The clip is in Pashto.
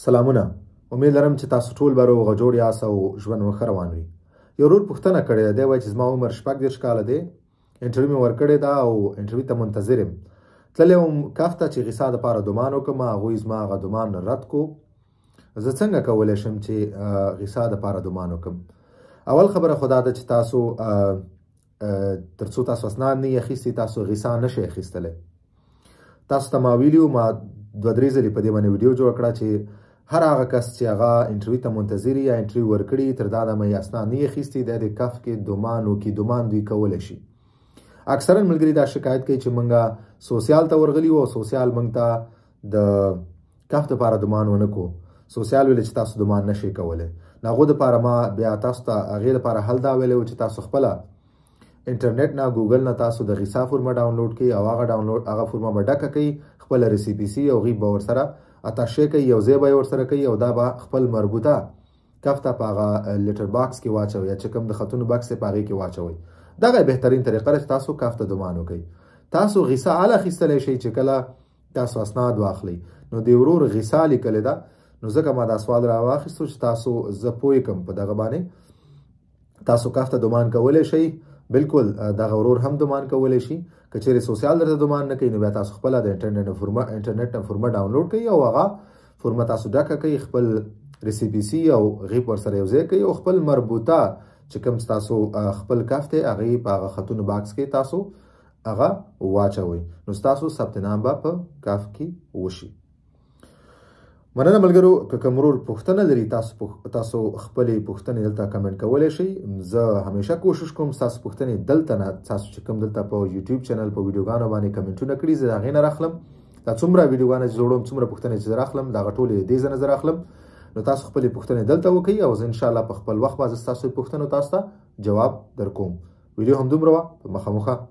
سلامونه امید لرم چې تاسو ټول به روغ جوړ یاست او ژوند مو ښه روان وي یو ورور پوښتنه کړې ده دی وایي چې زما عمر شپږ دېرش کاله دی انټرویو مې ورکړې ده او انټرویو ته منتظر یم تللی وم کف ته چې غسا دپاره ګمان وکړم هغوی زما هغه ګمان رد کو زه څنګه کولی شم چې غسا دپاره ګمان وکړم اول خبره خو دا ده چې تاسو تر څو تاسو اسناد نه یې اخیستي تاسو غسا نه شئ اخیستلی تاسو ته ما ویلي ما دوه درې ځلې په دې باندې ویډیو جوړ کړه چې هر هغه کس چې هغه انټرویو ته منتظر یا انټرویو ورکړي تر دا د مې اسناد نه اخیستي د کف کې دومان او کې دومان دوی کول شي اکثرا ملګری دا شکایت کوي چې مونږه سوسیال ته ورغلی وو سوسیال مونږ ته د کف ته لپاره دومان ونکو سوسیال ویل چې تاسو دومان نشئ کولای ناغه د لپاره ما بیا تاسو ته غیر لپاره حل دا ویل چې تاسو خپل انټرنیټ نه ګوګل نه تاسو د غیصا فورمه ډاونلوډ کړئ او هغه ډاونلوډ هغه فورمه ډکه کړئ خپل ریسیپی سی او غي باور سره اتاشې کوي یو ځای به یې ورسره کوي او دا به خپل مربوطه کف ته په هغه لیټر باکس کې واچوي یا چې کوم د خطونو باکس په هغې کې واچوي دغه بهترین طریقه ده چې تاسو کف ته دومان وکړئ تاسو غیسه اله اخیستلی شئ چې کله تاسو اسناد واخلئ نو د ورور غیسه لیکلې ده نو ځکه ما دا سوال را واخیستو چې تاسو زه پوه کم په دغه باندې تاسو کف ته دومان کولی شئ بالکل دا غرور هم دومان کولای شي کچېره سوسیال درته دومان نه کوي نو بیا تاسو خپل د انټرنیټ فرما انټرنیټ نه فرما ډاونلوډ کوي او هغه فرما تاسو دا کوي خپل ریسیپی سی او غیب ور سره یوځای کوي او خپل مربوطه چې کوم تاسو خپل کافته هغه په هغه خطونو باکس کې تاسو هغه واچوي نو تاسو ثبت نام به په کاف کې وشي مننه ملګرو که کومرور پوښتنه لري تاسو پوخ... تاسو خپلې پوښتنې دلته کمنټ کولای شئ زه همیشه کوشش کوم تاسو پوښتنې دلته نه تاسو چې کوم دلته په یوټیوب چینل په ویډیوګانو باندې کمنټونه کړی زه هغه نه راخلم دا څومره ویډیوګانې جوړوم څومره پوښتنې چې راخلم دا ټولې دې زنه زه راخلم نو تاسو خپلې پوښتنې دلته وکړئ او زه ان شاء الله په خپل وخت باز تاسو پوښتنو تاسو ته جواب درکوم ویډیو همدومره په مخامخه